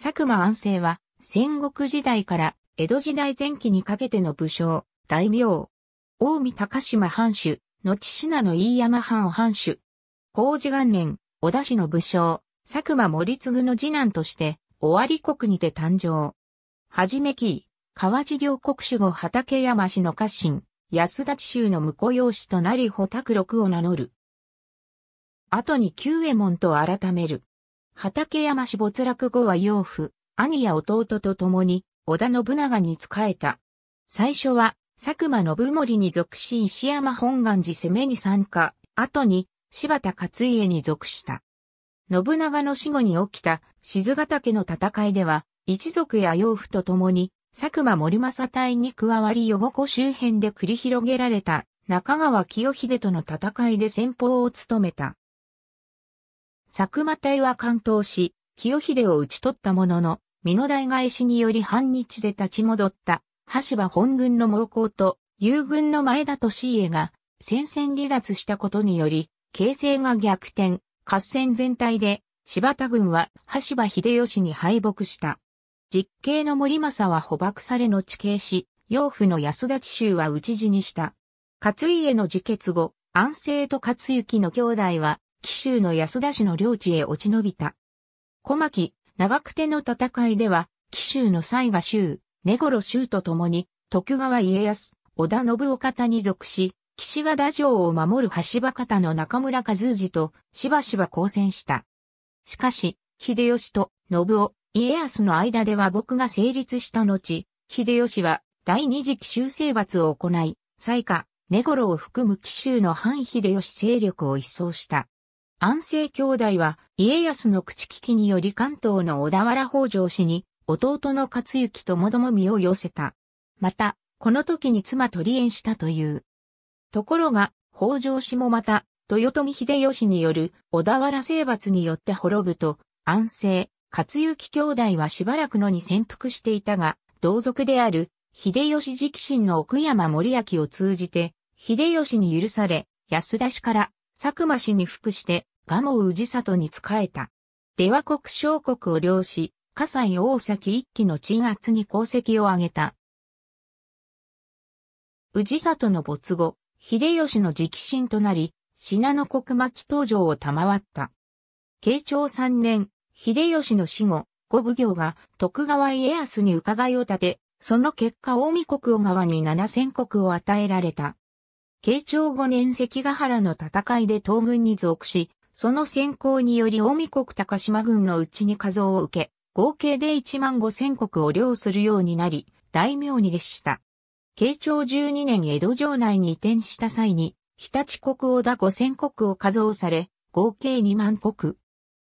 佐久間安政は、戦国時代から江戸時代前期にかけての武将、大名。近江高島藩主、後品の飯山藩藩主。工事元年、小田市の武将、佐久間森次の次男として、尾張国にて誕生。はじめき、川地領国主後畠山氏の家臣、安田地州の婿養子となり保拓六を名乗る。後に九右衛門と改める。畠山氏没落後は養父、兄や弟と共に、織田信長に仕えた。最初は、佐久間信盛に属し石山本願寺攻めに参加、後に、柴田勝家に属した。信長の死後に起きた、静ヶ岳の戦いでは、一族や養父と共に、佐久間森正隊に加わり横湖周辺で繰り広げられた、中川清秀との戦いで先方を務めた。佐久間隊は関東し、清秀を討ち取ったものの、美濃代返しにより反日で立ち戻った、橋場本軍の猛攻と、友軍の前田利家が、戦線離脱したことにより、形勢が逆転、合戦全体で、柴田軍は橋場秀吉に敗北した。実刑の森政は捕獲されの地形し、養父の安達衆州は討ち死にした。勝家の自決後、安政と勝行の兄弟は紀州の安田氏の領地へ落ち延びた。小牧、長久手の戦いでは、紀州の西賀州、根頃州と共に、徳川家康、織田信岡方に属し、岸和田城を守る橋場方の中村和氏としばしば交戦した。しかし、秀吉と信夫、家康の間では僕が成立した後、秀吉は第二次紀州征伐を行い、西賀、根頃を含む紀州の反秀吉勢力を一掃した。安政兄弟は家康の口利きにより関東の小田原北条氏に弟の勝行ともども身を寄せた。また、この時に妻取縁したという。ところが、北条氏もまた、豊臣秀吉による小田原征伐によって滅ぶと、安政、勝行兄弟はしばらくのに潜伏していたが、同族である秀吉直臣の奥山森明を通じて、秀吉に許され、安田氏から佐久間氏に服して、蒲生氏里に仕えた。出羽国小国を領し、火災大崎一期の鎮圧に功績を挙げた。氏里の没後、秀吉の直進となり、信濃国巻登場を賜った。慶長3年、秀吉の死後、五奉行が徳川家康に伺いを立て、その結果大見国を側に七千国を与えられた。慶長5年関ヶ原の戦いで東軍に属し、その先行により大見国高島軍のうちに数を受け、合計で1万5千国を領するようになり、大名に列した。慶長12年江戸城内に移転した際に、日立国を打5千国を加増され、合計2万国。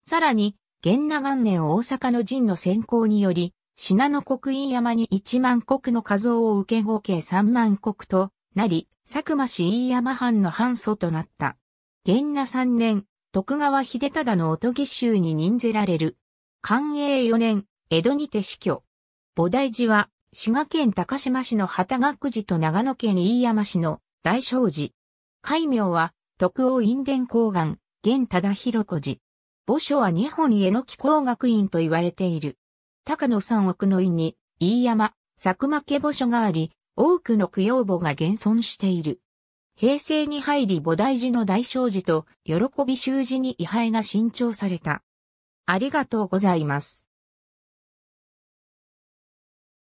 さらに、源那元年大阪の陣の先行により、品の国院山に1万国の加増を受け合計3万国と、なり、佐久間市飯山藩の藩祖となった。元那三年、徳川秀忠のおとぎ衆に任ぜられる。寛永四年、江戸にて死去。菩提寺は、滋賀県高島市の旗学寺と長野県飯山市の大正寺。戒名は、徳王院伝公願、現忠広子寺。墓所は日本家の木工学院と言われている。高野山奥の院に、飯山、佐久間家墓所があり、多くの供養墓が現存している。平成に入り菩提寺の大聖寺と喜び修字に位牌が新調された。ありがとうございます。